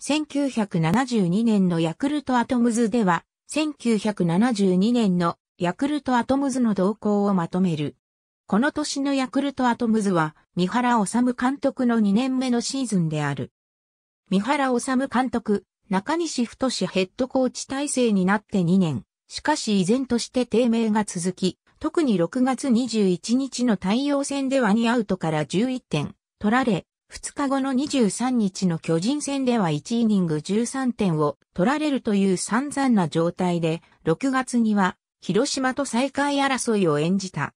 1972年のヤクルトアトムズでは、1972年のヤクルトアトムズの動向をまとめる。この年のヤクルトアトムズは、三原治監督の2年目のシーズンである。三原治監督、中西太志ヘッドコーチ体制になって2年。しかし依然として低迷が続き、特に6月21日の太陽戦では2アウトから11点取られ、2日後の23日の巨人戦では1イニング13点を取られるという散々な状態で、6月には広島と再開争いを演じた。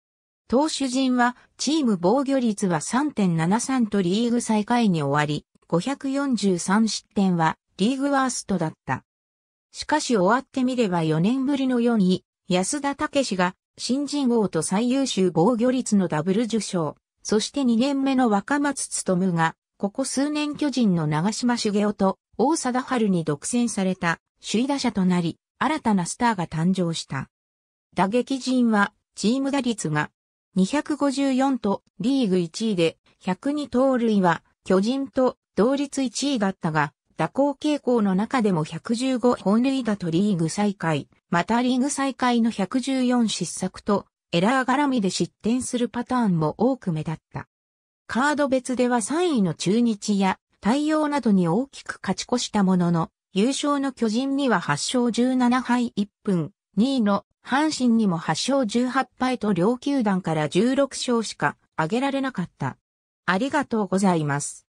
投手陣はチーム防御率は3.73とリーグ再会に終わり、543失点はリーグワーストだった。しかし終わってみれば4年ぶりの4位、安田武が新人王と最優秀防御率のダブル受賞。そして2年目の若松務が、ここ数年巨人の長島茂雄と大貞治に独占された首位打者となり、新たなスターが誕生した。打撃陣は、チーム打率が254とリーグ1位で、102盗塁は巨人と同率1位だったが、打高傾向の中でも115本塁打とリーグ再開、またリーグ再開の114失策とエラー絡みで失点するパターンも多く目立った。カード別では3位の中日や対応などに大きく勝ち越したものの、優勝の巨人には8勝17敗1分、2位の阪神にも8勝18敗と両球団から16勝しか挙げられなかった。ありがとうございます。